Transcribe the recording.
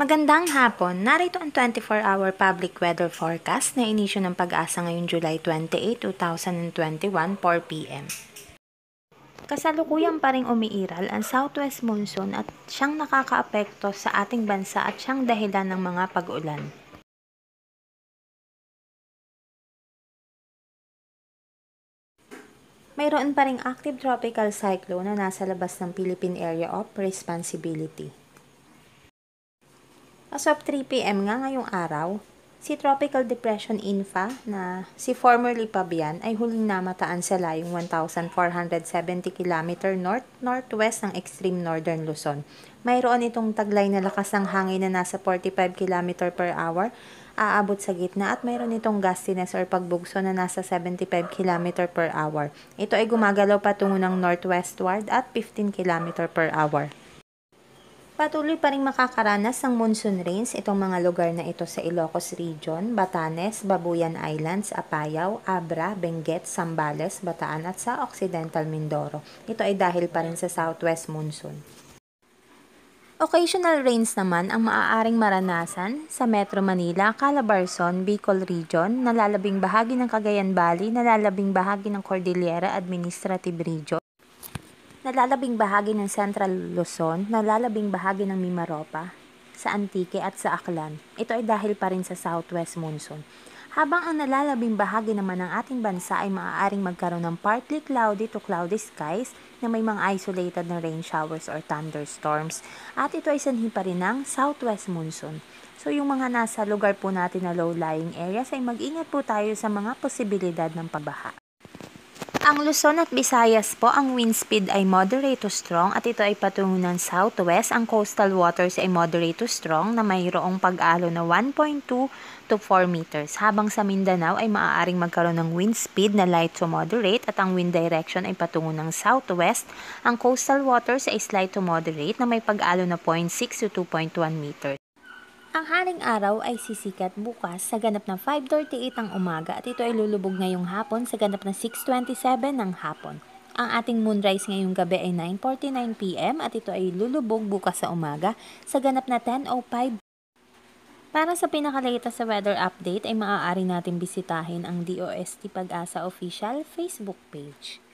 Magandang hapon. Narito ang 24-hour public weather forecast na inisyo ng pag-asa ngayong July 28, 2021, 4 p.m. Kasalukuyang pa rin umiiral ang southwest monsoon at siyang nakakaapekto sa ating bansa at siyang dahilan ng mga pag-ulan. Mayroon pa ring active tropical cyclone na nasa labas ng Philippine Area of Responsibility. As of 3 p.m. nga ngayong araw, si Tropical Depression Infa na si formerly Pabian ay huling namataan sa layong 1,470 km north-northwest ng extreme northern Luzon. Mayroon itong taglay na lakas ng hangin na nasa 45 km per hour, aabot sa gitna at mayroon itong gustiness or pagbugso na nasa 75 km per hour. Ito ay gumagalaw patungo ng northwestward at 15 km per hour. Patuloy pa rin makakaranas ng monsoon rains itong mga lugar na ito sa Ilocos Region, Batanes, Babuyan Islands, Apayao, Abra, Benguet, Sambales, Bataan at sa Occidental Mindoro. Ito ay dahil pa rin sa southwest monsoon. Occasional rains naman ang maaaring maranasan sa Metro Manila, Calabarzon, Bicol Region, nalalabing bahagi ng Cagayan Valley, nalalabing bahagi ng Cordillera Administrative Region, nalalabing bahagi ng Central Luzon, nalalabing bahagi ng Mimaropa, sa Antique at sa Aklan. Ito ay dahil pa rin sa southwest monsoon. Habang ang nalalabing bahagi naman ng ating bansa ay maaaring magkaroon ng partly cloudy to cloudy skies na may mga isolated na rain showers or thunderstorms at ito ay sanhi pa rin ng southwest monsoon. So yung mga nasa lugar po natin na low-lying areas ay mag-ingat po tayo sa mga posibilidad ng pabaha. Ang Luzon at Visayas po, ang wind speed ay moderate to strong at ito ay patungo ng southwest. Ang coastal waters ay moderate to strong na mayroong pag-alo na 1.2 to 4 meters. Habang sa Mindanao ay maaaring magkaroon ng wind speed na light to moderate at ang wind direction ay patungo ng southwest. Ang coastal waters ay slight to moderate na may pag-alo na 0.6 to 2.1 meters. Ang haring araw ay sisikat bukas sa ganap ng 5.38 ang umaga at ito ay lulubog ngayong hapon sa ganap na 6.27 ng hapon. Ang ating moonrise ngayong gabi ay 9.49pm at ito ay lulubog bukas sa umaga sa ganap na 10.05 para sa pinakalita sa weather update ay maaari natin bisitahin ang DOST Pag-asa Official Facebook page.